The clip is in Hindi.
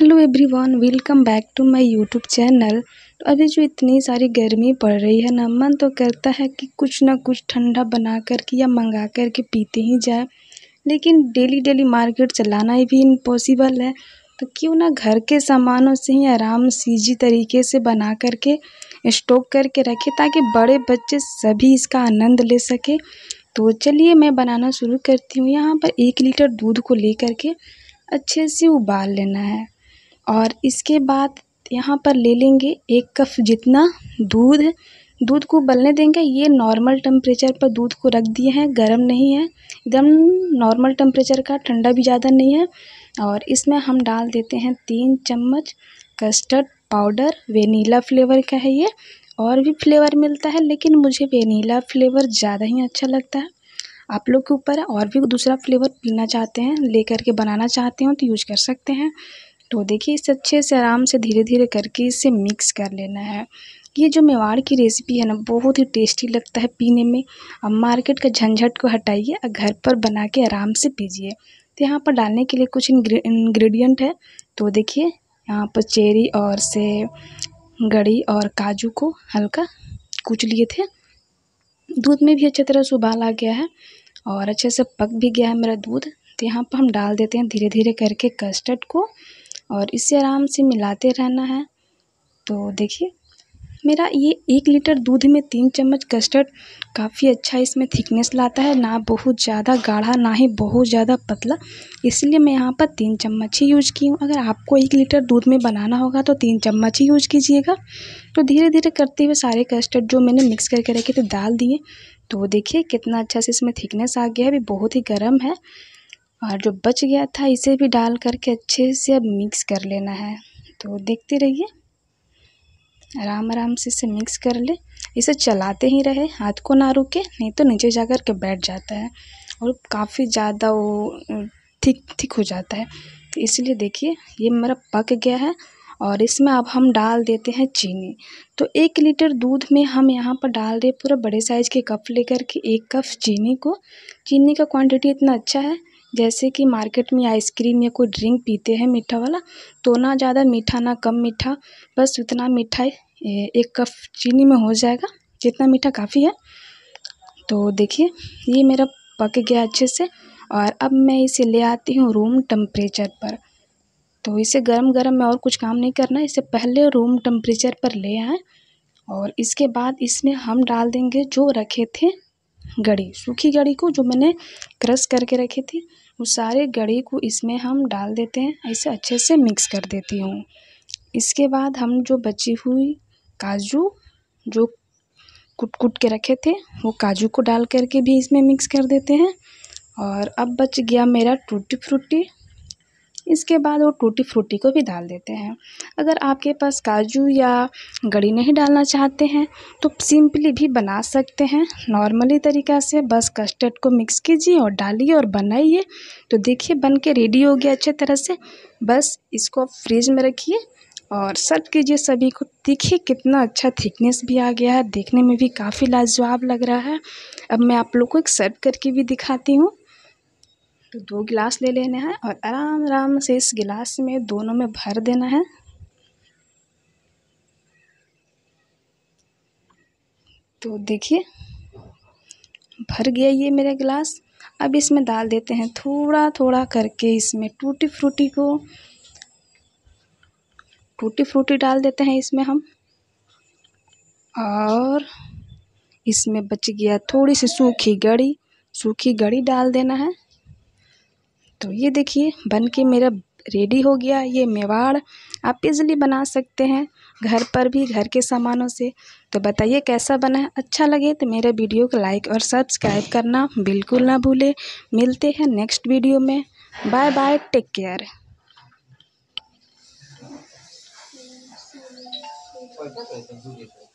hello everyone welcome back to my YouTube channel अभी जो इतनी सारी गर्मी पड़ रही है ना मन तो करता है कि कुछ ना कुछ ठंडा बना कर के या मंगा कर के पीते ही जाए लेकिन डेली डेली मार्केट चलाना ही भी इम्पॉसिबल है तो क्यों ना घर के सामानों से ही आराम सीजी तरीके से बना कर के स्टॉक करके रखें ताकि बड़े बच्चे सभी इसका आनंद ले सकें तो चलिए मैं बनाना शुरू करती हूँ यहाँ पर एक लीटर दूध को ले करके अच्छे से उबाल लेना है और इसके बाद यहाँ पर ले लेंगे एक कप जितना दूध दूध को बलने देंगे ये नॉर्मल टेम्परेचर पर दूध को रख दिए हैं गर्म नहीं है एकदम नॉर्मल टेम्परेचर का ठंडा भी ज़्यादा नहीं है और इसमें हम डाल देते हैं तीन चम्मच कस्टर्ड पाउडर वेनीला फ्लेवर का है ये और भी फ्लेवर मिलता है लेकिन मुझे वेनीला फ्लेवर ज़्यादा ही अच्छा लगता है आप लोग के ऊपर है और भी दूसरा फ्लेवर पीना चाहते हैं लेकर के बनाना चाहते हो तो यूज कर सकते हैं तो देखिए इसे अच्छे से आराम से धीरे धीरे करके इसे मिक्स कर लेना है ये जो मेवाड़ की रेसिपी है ना बहुत ही टेस्टी लगता है पीने में अब मार्केट का झंझट को हटाइए और घर पर बना के आराम से पीजिए तो यहाँ पर डालने के लिए कुछ इंग्रेडिएंट है तो देखिए यहाँ पर चेरी और से गड़ी और काजू को हल्का कुच लिए थे दूध में भी अच्छी तरह से उबाल आ गया है और अच्छे से पक भी गया है मेरा दूध तो यहाँ पर हम डाल देते हैं धीरे धीरे करके कस्टर्ड को और इसे आराम से मिलाते रहना है तो देखिए मेरा ये एक लीटर दूध में तीन चम्मच कस्टर्ड काफ़ी अच्छा इसमें थिकनेस लाता है ना बहुत ज़्यादा गाढ़ा ना ही बहुत ज़्यादा पतला इसलिए मैं यहाँ पर तीन चम्मच ही यूज़ की हूँ अगर आपको एक लीटर दूध में बनाना होगा तो तीन चम्मच ही यूज़ कीजिएगा तो धीरे धीरे करते हुए सारे कस्टर्ड जो मैंने मिक्स करके रखे तो थे डाल दिए तो देखिए कितना अच्छा से इसमें थिकनेस आ गया है अभी बहुत ही गर्म है और जो बच गया था इसे भी डाल करके अच्छे से अब मिक्स कर लेना है तो देखते रहिए आराम आराम से इसे मिक्स कर ले इसे चलाते ही रहे हाथ को ना रुके नहीं तो नीचे जा कर के बैठ जाता है और काफ़ी ज़्यादा वो थिक थिक हो जाता है तो इसलिए देखिए ये मेरा पक गया है और इसमें अब हम डाल देते हैं चीनी तो एक लीटर दूध में हम यहाँ पर डाल रहे पूरा बड़े साइज़ के कप लेकर के एक कप चीनी को चीनी का क्वांटिटी इतना अच्छा है जैसे कि मार्केट में आइसक्रीम या कोई ड्रिंक पीते हैं मीठा वाला तो ना ज़्यादा मीठा ना कम मीठा बस उतना मीठा एक कप चीनी में हो जाएगा जितना मीठा काफ़ी है तो देखिए ये मेरा पक गया अच्छे से और अब मैं इसे ले आती हूँ रूम टेम्परेचर पर तो इसे गर्म गर्म में और कुछ काम नहीं करना इसे पहले रूम टेम्परेचर पर ले आएँ और इसके बाद इसमें हम डाल देंगे जो रखे थे गड़ी सूखी गड़ी को जो मैंने क्रश करके रखी थी वो सारे गड़ी को इसमें हम डाल देते हैं ऐसे अच्छे से मिक्स कर देती हूँ इसके बाद हम जो बची हुई काजू जो कुट कुट के रखे थे वो काजू को डाल करके भी इसमें मिक्स कर देते हैं और अब बच गया मेरा टूटी फ्रूटी इसके बाद वो टूटी फ्रूटी को भी डाल देते हैं अगर आपके पास काजू या गड़ी नहीं डालना चाहते हैं तो सिंपली भी बना सकते हैं नॉर्मली तरीक़ा से बस कस्टर्ड को मिक्स कीजिए और डालिए और बनाइए तो देखिए बन के रेडी हो गया अच्छे तरह से बस इसको फ्रिज में रखिए और सर्व कीजिए सभी को देखिए कितना अच्छा थिकनेस भी आ गया है देखने में भी काफ़ी लाजवाब लग रहा है अब मैं आप लोग को एक सर्व करके भी दिखाती हूँ तो दो गिलास ले लेना है और आराम आराम से इस गिलास में दोनों में भर देना है तो देखिए भर गया ये मेरा गिलास अब इसमें डाल देते हैं थोड़ा थोड़ा करके इसमें टूटी फ्रूटी को टूटी फ्रूटी डाल देते हैं इसमें हम और इसमें बच गया थोड़ी सी सूखी गड़ी सूखी गड़ी डाल देना है तो ये देखिए बनके मेरा रेडी हो गया ये मेवाड़ आप इज़िली बना सकते हैं घर पर भी घर के सामानों से तो बताइए कैसा बना है अच्छा लगे तो मेरे वीडियो को लाइक और सब्सक्राइब करना बिल्कुल ना भूले मिलते हैं नेक्स्ट वीडियो में बाय बाय टेक केयर